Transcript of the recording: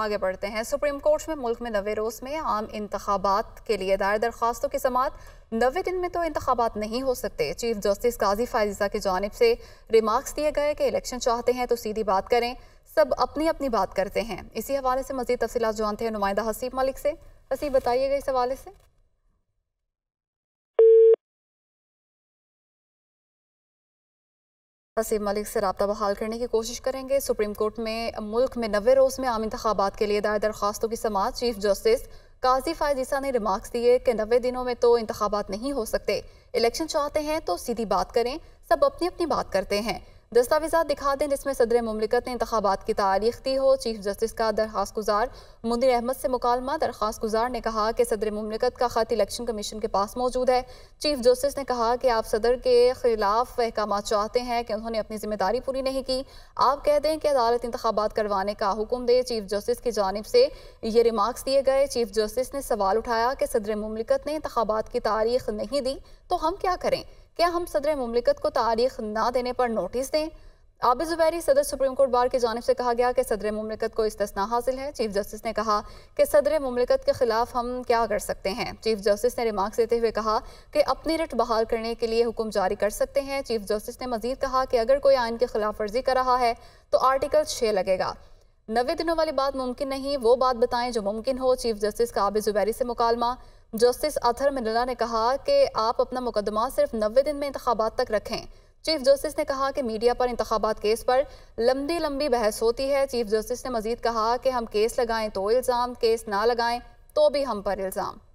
आगे बढ़ते हैं सुप्रीम कोर्ट में मुल्क में नवे रोज़ में आम इंतबात के लिए दायर दरख्वास्तों की समात नवे दिन में तो इंतबात नहीं हो सकते चीफ जस्टिस काजी फायजा की जानब से रिमार्क्स दिए गए कि इलेक्शन चाहते हैं तो सीधी बात करें सब अपनी अपनी बात करते हैं इसी हवाले से मजीद तफसी जानते हैं नुमाइंदा हसीब मलिक से हसीब बताइएगा इस हवाले से हसीम मलिक से रबता बहाल करने की कोशिश करेंगे सुप्रीम कोर्ट में मुल्क में नवे रोज़ में आम इंतबात के लिए दायर दरख्वास्तों की समाज चीफ जस्टिस काजी फायदीसा ने रिमार्क्स दिए कि नबे दिनों में तो इंतबात नहीं हो सकते इलेक्शन चाहते हैं तो सीधी बात करें सब अपनी अपनी बात करते हैं दस्तावेजा दिखा दें जिसमें सदर ममलिकत ने इंतबात की तारीख दी हो चीफ जस्टिस का दरख्वास्त गुजार मुदिर अहमद से मुकालमा दरख्वास्त गुजार ने कहा कि सदर ममलिकत का खत इलेक्शन कमीशन के पास मौजूद है चीफ जस्टिस ने कहा कि आप सदर के खिलाफ अहकाम चाहते हैं कि उन्होंने अपनी जिम्मेदारी पूरी नहीं की आप कह दें कि अदालत इंतबात करवाने का हुक्म दे चीफ जस्टिस की जानब से ये रिमार्क्स दिए गए चीफ जस्टिस ने सवाल उठाया कि सदर ममलिकत ने इंतबात की तारीख नहीं दी तो हम क्या करें क्या हम सदर ममलिकत को तारीख ना देने पर नोटिस दें आब जुबैरी सदर सुप्रीम कोर्ट बार की जानब से कहा गया कि सदर ममलिकत को इस्तना हासिल है चीफ जस्टिस ने कहा कि सदर ममलिकत के ख़िलाफ़ हम क्या कर सकते हैं चीफ जस्टिस ने रिमार्क्स देते हुए कहा कि अपनी रिट बहाल करने के लिए हुक्म जारी कर सकते हैं चीफ जस्टिस ने मजीद कहा कि अगर कोई आयन की खिलाफ वर्जी कर रहा है तो आर्टिकल छः लगेगा नवे दिनों वाली बात मुमकिन नहीं वो बात बताएं जो मुमकिन हो चीफ जस्टिस का आबि जुबैरी से मुकालमा जस्टिस अथर मिर्ला ने कहा कि आप अपना मुकदमा सिर्फ नब्बे दिन में इंतबात तक रखें चीफ जस्टिस ने कहा कि मीडिया पर इंतबात केस पर लंबी लंबी बहस होती है चीफ जस्टिस ने मजीद कहा कि हम केस लगाएं तो इल्ज़ाम केस ना लगाएं तो भी हम पर इल्ज़ाम